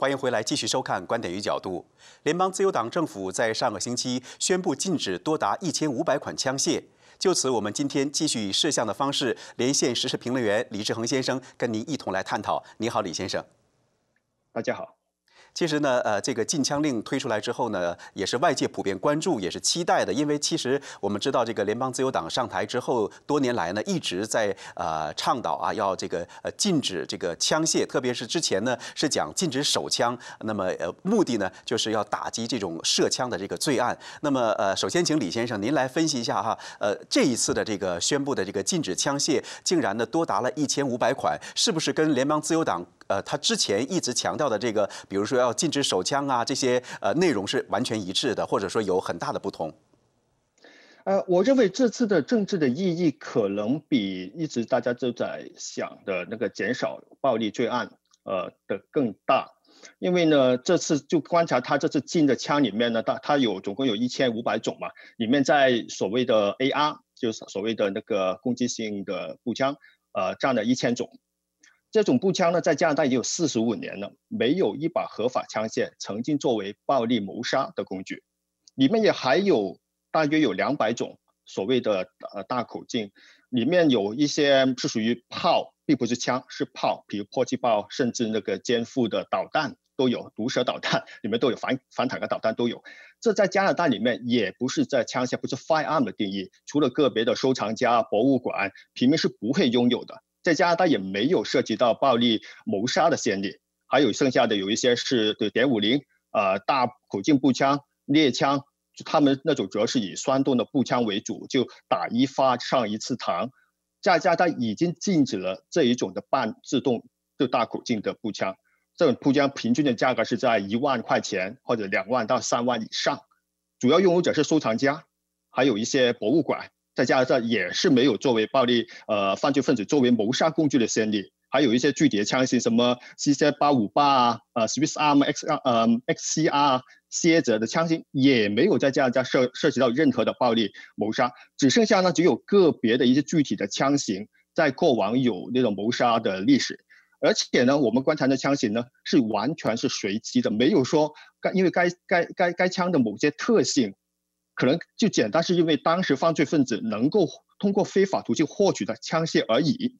欢迎回来，继续收看《观点与角度》。联邦自由党政府在上个星期宣布禁止多达一千五百款枪械。就此，我们今天继续以摄像的方式连线时事评论员李志恒先生，跟您一同来探讨。你好，李先生。大家好。其实呢，呃，这个禁枪令推出来之后呢，也是外界普遍关注，也是期待的。因为其实我们知道，这个联邦自由党上台之后，多年来呢一直在呃倡导啊，要这个呃禁止这个枪械，特别是之前呢是讲禁止手枪。那么呃，目的呢就是要打击这种涉枪的这个罪案。那么呃，首先请李先生您来分析一下哈，呃，这一次的这个宣布的这个禁止枪械，竟然呢多达了一千五百款，是不是跟联邦自由党？呃，他之前一直强调的这个，比如说要禁止手枪啊这些，呃，内容是完全一致的，或者说有很大的不同。呃，我认为这次的政治的意义可能比一直大家都在想的那个减少暴力罪案，呃的更大。因为呢，这次就观察他这次进的枪里面呢，大，它有总共有一千五百种嘛，里面在所谓的 AR，就是所谓的那个攻击性的步枪，呃，占了一千种。这种步枪呢，在加拿大已经有四十五年了，没有一把合法枪械曾经作为暴力谋杀的工具。里面也还有大约有两百种所谓的呃大口径，里面有一些是属于炮，并不是枪，是炮，比如迫击炮，甚至那个肩负的导弹都有，毒蛇导弹里面都有，反反坦克导弹都有。这在加拿大里面也不是在枪械，不是 firearm 的定义，除了个别的收藏家、博物馆，平民是不会拥有的。在加拿大也没有涉及到暴力谋杀的先例，还有剩下的有一些是对点五零呃大口径步枪、猎枪，他们那种主要是以栓动的步枪为主，就打一发上一次膛。在加拿大已经禁止了这一种的半自动就大口径的步枪。这种步枪平均的价格是在一万块钱或者两万到三万以上，主要用户者是收藏家，还有一些博物馆。再加上也是没有作为暴力呃犯罪分子作为谋杀工具的先例，还有一些具体的枪型，什么 c C 八五八啊，呃 s w i s s a R M X R 呃 XCR 蝎子的枪型也没有在这样加涉涉及到任何的暴力谋杀，只剩下呢只有个别的一些具体的枪型在过往有那种谋杀的历史，而且呢，我们观察的枪型呢是完全是随机的，没有说该因为该该该该枪的某些特性。可能就简单是因为当时犯罪分子能够通过非法途径获取的枪械而已，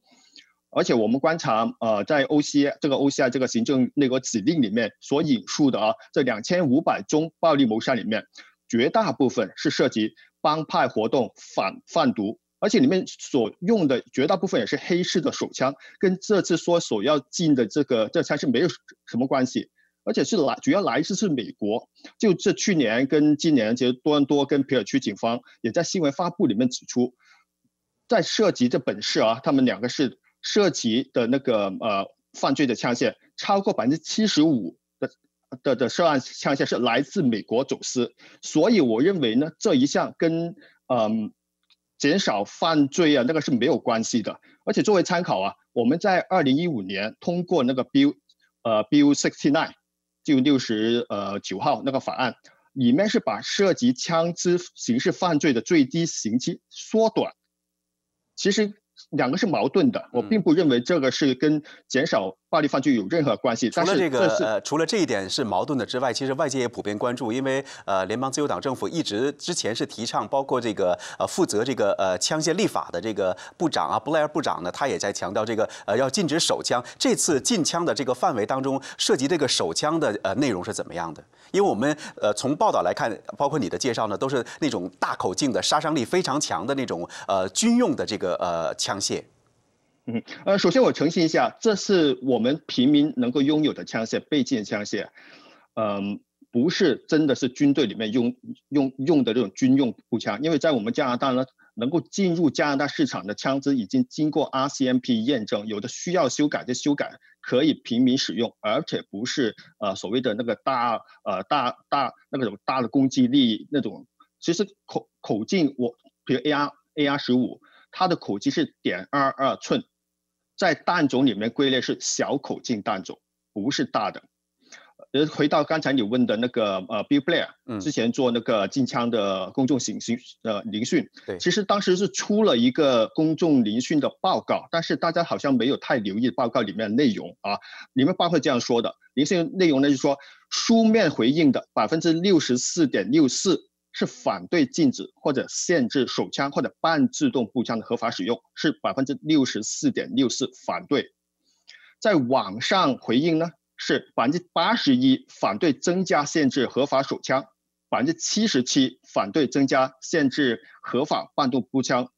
而且我们观察，呃，在 O C 这个 O C I 这个行政那个指令里面所引述的啊，这两千五百宗暴力谋杀里面，绝大部分是涉及帮派活动、反贩毒，而且里面所用的绝大部分也是黑市的手枪，跟这次说所要进的这个这枪是没有什么关系。而且是来主要来自是美国，就这去年跟今年，其实多伦多跟皮尔区警方也在新闻发布里面指出，在涉及这本市啊，他们两个是涉及的那个呃犯罪的枪械，超过百分之七十五的的的涉案枪械是来自美国走私，所以我认为呢这一项跟嗯减少犯罪啊那个是没有关系的。而且作为参考啊，我们在二零一五年通过那个 Bill 呃 Bill Sixty Nine。就六十呃九号那个法案，里面是把涉及枪支刑事犯罪的最低刑期缩短，其实两个是矛盾的，我并不认为这个是跟减少。暴力犯罪有任何关系？除了这个呃，除了这一点是矛盾的之外，其实外界也普遍关注，因为呃，联邦自由党政府一直之前是提倡，包括这个呃，负责这个呃枪械立法的这个部长啊，布莱尔部长呢，他也在强调这个呃要禁止手枪。这次禁枪的这个范围当中涉及这个手枪的呃内容是怎么样的？因为我们呃从报道来看，包括你的介绍呢，都是那种大口径的、杀伤力非常强的那种呃军用的这个呃枪械。嗯，呃，首先我澄清一下，这是我们平民能够拥有的枪械、倍镜枪械，嗯，不是真的是军队里面用用用的这种军用步枪，因为在我们加拿大呢，能够进入加拿大市场的枪支已经经过 RCMP 验证，有的需要修改就修改，可以平民使用，而且不是呃所谓的那个大呃大大那个什么大的攻击力那种，其实口口径我比如 AR AR 十五，它的口径是点二二寸。在弹种里面归类是小口径弹种，不是大的。呃，回到刚才你问的那个呃，B player，嗯，之前做那个进枪的公众行行呃聆讯，对，其实当时是出了一个公众聆讯的报告，但是大家好像没有太留意报告里面内容啊。里面会这样说的，聆讯内容呢就说书面回应的百分之六十四点六四。是反对禁止或者限制手枪或者半自动步枪的合法使用，是百分之六十四点六四反对。在网上回应呢，是百分之八十一反对增加限制合法手枪，百分之七十七反对增加限制合法半动步枪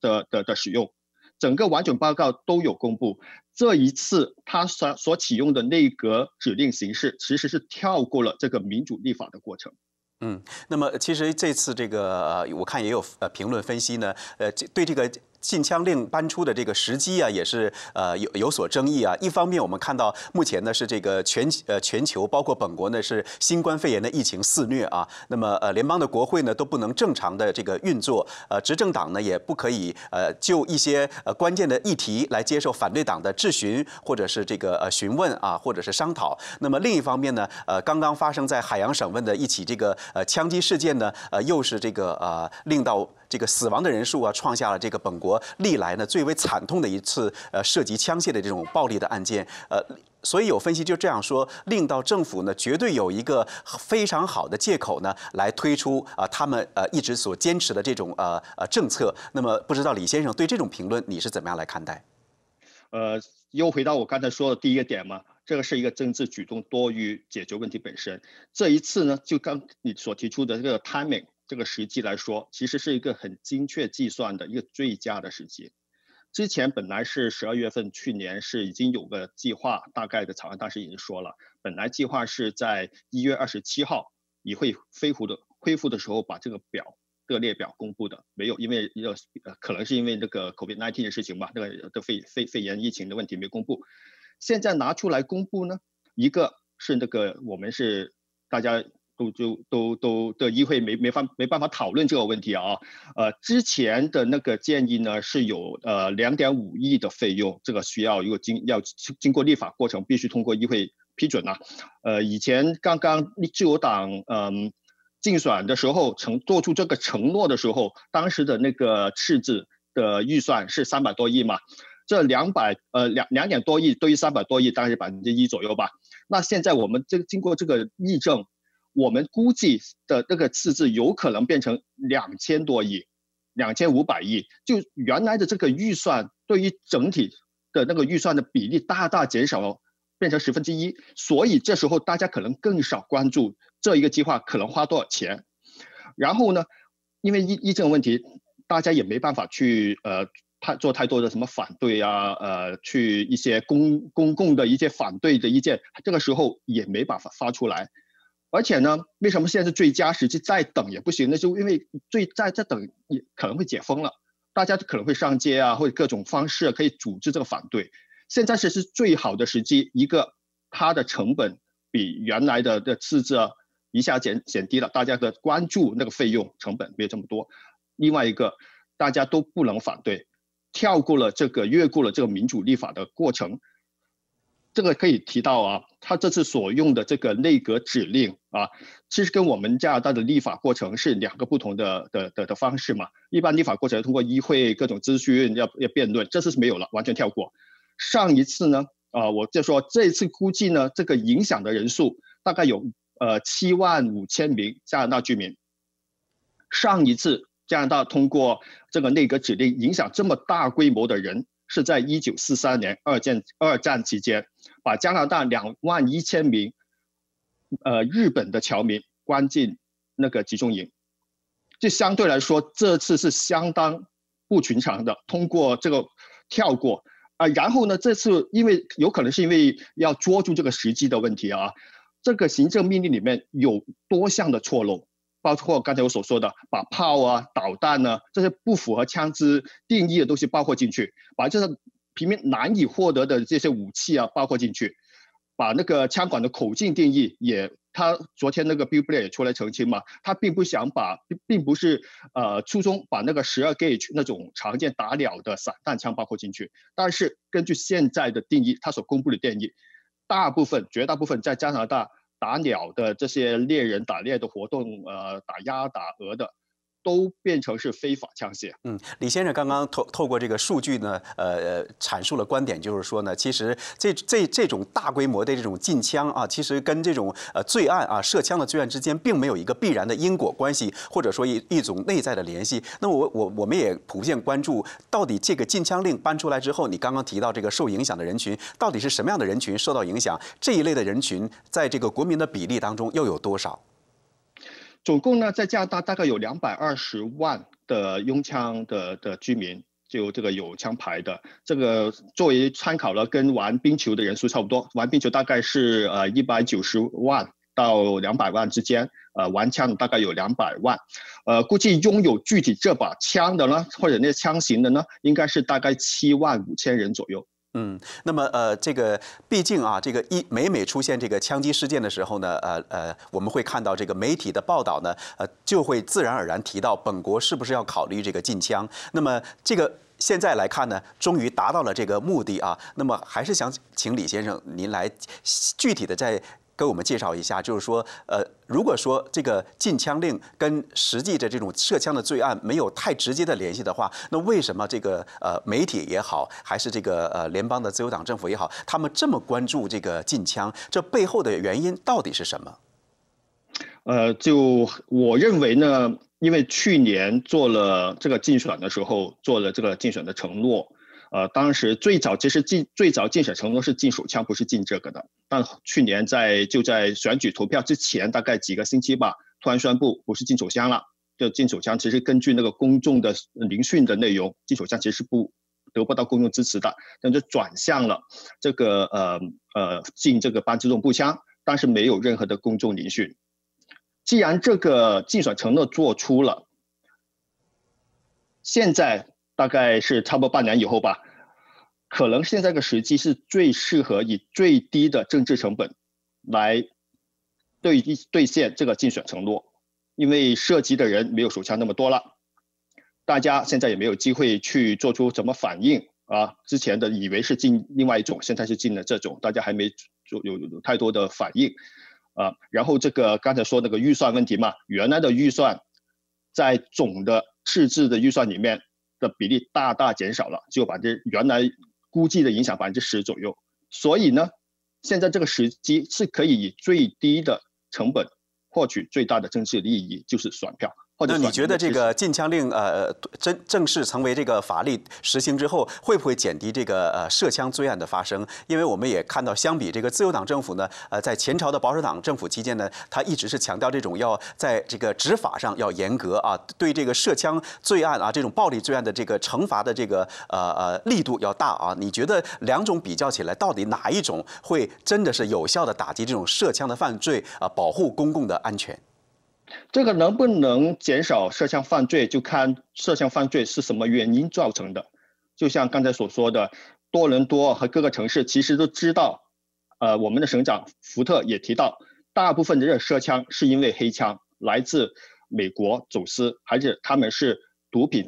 的的的使用。整个完整报告都有公布。这一次他所所启用的内阁指令形式，其实是跳过了这个民主立法的过程。嗯，那么其实这次这个呃，我看也有呃评论分析呢，呃，对这个。禁枪令颁出的这个时机啊，也是呃有有所争议啊。一方面，我们看到目前呢是这个全呃全球包括本国呢是新冠肺炎的疫情肆虐啊。那么呃联邦的国会呢都不能正常的这个运作，呃执政党呢也不可以呃就一些呃关键的议题来接受反对党的质询或者是这个呃询问啊或者是商讨。那么另一方面呢，呃刚刚发生在海洋省问的一起这个呃枪击事件呢，呃又是这个呃令到。这个死亡的人数啊，创下了这个本国历来呢最为惨痛的一次呃涉及枪械的这种暴力的案件呃，所以有分析就这样说，令到政府呢绝对有一个非常好的借口呢来推出啊他们呃一直所坚持的这种呃呃政策。那么不知道李先生对这种评论你是怎么样来看待？呃，又回到我刚才说的第一个点嘛，这个是一个政治举动多于解决问题本身。这一次呢，就刚你所提出的这个 timing。这个时机来说，其实是一个很精确计算的一个最佳的时机。之前本来是十二月份，去年是已经有个计划，大概的草案当时已经说了，本来计划是在一月二十七号，议会恢复的恢复的时候把这个表的列表公布的，没有，因为要可能是因为那个 COVID-19 的事情吧，那个的肺肺肺炎疫情的问题没公布。现在拿出来公布呢，一个是那个我们是大家。都就都都的议会没没法没办法讨论这个问题啊，呃之前的那个建议呢是有呃两点五亿的费用，这个需要如果经要经过立法过程必须通过议会批准呐，呃以前刚刚自由党嗯竞选的时候承做出这个承诺的时候，当时的那个赤字的预算是三百多亿嘛，这两百呃两两点多亿对于三百多亿大概是百分之一左右吧，那现在我们这经过这个议政。我们估计的那个赤字有可能变成两千多亿，两千五百亿，就原来的这个预算，对于整体的那个预算的比例大大减少了，变成十分之一。所以这时候大家可能更少关注这一个计划可能花多少钱。然后呢，因为疫疫症问题，大家也没办法去呃，太做太多的什么反对啊，呃，去一些公公共的一些反对的意见，这个时候也没办法发出来。而且呢，为什么现在是最佳时机？再等也不行，那就因为最再再等也可能会解封了，大家可能会上街啊，或者各种方式可以组织这个反对。现在是是最好的时机，一个它的成本比原来的的次啊，一下减减低了，大家的关注那个费用成本没有这么多。另外一个，大家都不能反对，跳过了这个越过了这个民主立法的过程，这个可以提到啊。他这次所用的这个内阁指令啊，其实跟我们加拿大的立法过程是两个不同的的的的方式嘛。一般立法过程通过议会各种咨询要要辩论，这次是没有了，完全跳过。上一次呢，啊，我就说这次估计呢，这个影响的人数大概有呃七万五千名加拿大居民。上一次加拿大通过这个内阁指令影响这么大规模的人。是在一九四三年二战二战期间，把加拿大两万一千名，呃日本的侨民关进那个集中营，就相对来说这次是相当不寻常的。通过这个跳过啊，然后呢，这次因为有可能是因为要捉住这个时机的问题啊，这个行政命令里面有多项的错漏。包括刚才我所说的，把炮啊、导弹啊这些不符合枪支定义的东西包括进去，把这些平民难以获得的这些武器啊包括进去，把那个枪管的口径定义也，他昨天那个 Bill Blair 也出来澄清嘛，他并不想把，并不是呃初衷把那个十二 gauge 那种常见打鸟的散弹枪包括进去，但是根据现在的定义，他所公布的定义，大部分、绝大部分在加拿大。打鸟的这些猎人打猎的活动，呃，打鸭、打鹅的。都变成是非法枪械。嗯，李先生刚刚透透过这个数据呢，呃阐述了观点，就是说呢，其实这这这种大规模的这种禁枪啊，其实跟这种呃罪案啊涉枪的罪案之间，并没有一个必然的因果关系，或者说一一种内在的联系。那我我我们也普遍关注，到底这个禁枪令颁出来之后，你刚刚提到这个受影响的人群，到底是什么样的人群受到影响？这一类的人群，在这个国民的比例当中又有多少？总共呢，在加拿大大概有两百二十万的拥枪的的居民，就这个有枪牌的，这个作为参考了，跟玩冰球的人数差不多。玩冰球大概是呃一百九十万到两百万之间，呃玩枪大概有两百万，呃估计拥有具体这把枪的呢，或者那枪型的呢，应该是大概七万五千人左右。嗯，那么呃，这个毕竟啊，这个一每每出现这个枪击事件的时候呢，呃呃，我们会看到这个媒体的报道呢，呃，就会自然而然提到本国是不是要考虑这个禁枪。那么这个现在来看呢，终于达到了这个目的啊。那么还是想请李先生您来具体的在。给我们介绍一下，就是说，呃，如果说这个禁枪令跟实际的这种涉枪的罪案没有太直接的联系的话，那为什么这个呃媒体也好，还是这个呃联邦的自由党政府也好，他们这么关注这个禁枪？这背后的原因到底是什么？呃，就我认为呢，因为去年做了这个竞选的时候，做了这个竞选的承诺。呃，当时最早其实进最早竞选承诺是禁手枪，不是禁这个的。但去年在就在选举投票之前，大概几个星期吧，突然宣布不是禁手枪了，就禁手枪。其实根据那个公众的聆讯的内容，禁手枪其实是不得不到公众支持的，那就转向了这个呃呃禁这个半自动步枪，但是没有任何的公众聆讯。既然这个竞选承诺做出了，现在。大概是差不多半年以后吧，可能现在的时机是最适合以最低的政治成本来一兑现这个竞选承诺，因为涉及的人没有手枪那么多了，大家现在也没有机会去做出什么反应啊。之前的以为是进另外一种，现在是进了这种，大家还没有太多的反应啊。然后这个刚才说那个预算问题嘛，原来的预算在总的赤字的预算里面。的比例大大减少了，就百分之原来估计的影响百分之十左右，所以呢，现在这个时机是可以以最低的成本获取最大的政治利益，就是选票。那你觉得这个禁枪令呃，真正式成为这个法律实行之后，会不会减低这个呃涉枪罪案的发生？因为我们也看到，相比这个自由党政府呢，呃，在前朝的保守党政府期间呢，他一直是强调这种要在这个执法上要严格啊，对这个涉枪罪案啊，这种暴力罪案的这个惩罚的这个呃呃力度要大啊。你觉得两种比较起来，到底哪一种会真的是有效的打击这种涉枪的犯罪啊，保护公共的安全？这个能不能减少涉枪犯罪，就看涉枪犯罪是什么原因造成的。就像刚才所说的，多伦多和各个城市其实都知道，呃，我们的省长福特也提到，大部分的涉枪是因为黑枪来自美国走私，还是他们是毒品，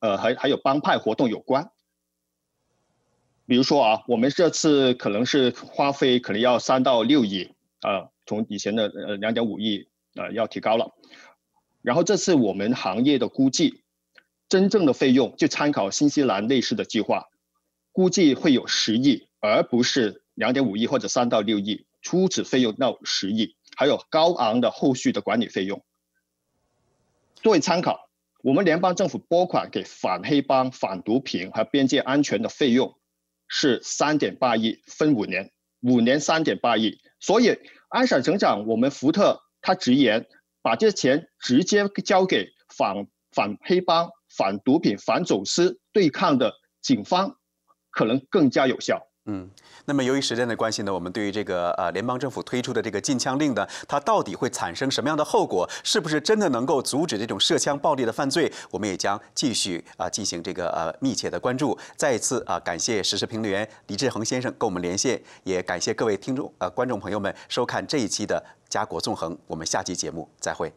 呃，还还有帮派活动有关。比如说啊，我们这次可能是花费可能要三到六亿啊，从以前的呃两点五亿。呃要提高了。然后这次我们行业的估计，真正的费用就参考新西兰类似的计划，估计会有十亿，而不是两点五亿或者三到六亿。初始费用到十亿，还有高昂的后续的管理费用。作为参考，我们联邦政府拨款给反黑帮、反毒品和边界安全的费用是三点八亿，分五年，五年三点八亿。所以，安省成长，我们福特。他直言，把这些钱直接交给反反黑帮、反毒品、反走私对抗的警方，可能更加有效。嗯，那么由于时间的关系呢，我们对于这个呃联邦政府推出的这个禁枪令呢，它到底会产生什么样的后果？是不是真的能够阻止这种涉枪暴力的犯罪？我们也将继续啊进行这个呃密切的关注。再一次啊感谢时事评论员李志恒先生跟我们连线，也感谢各位听众呃观众朋友们收看这一期的。家国纵横，我们下期节目再会。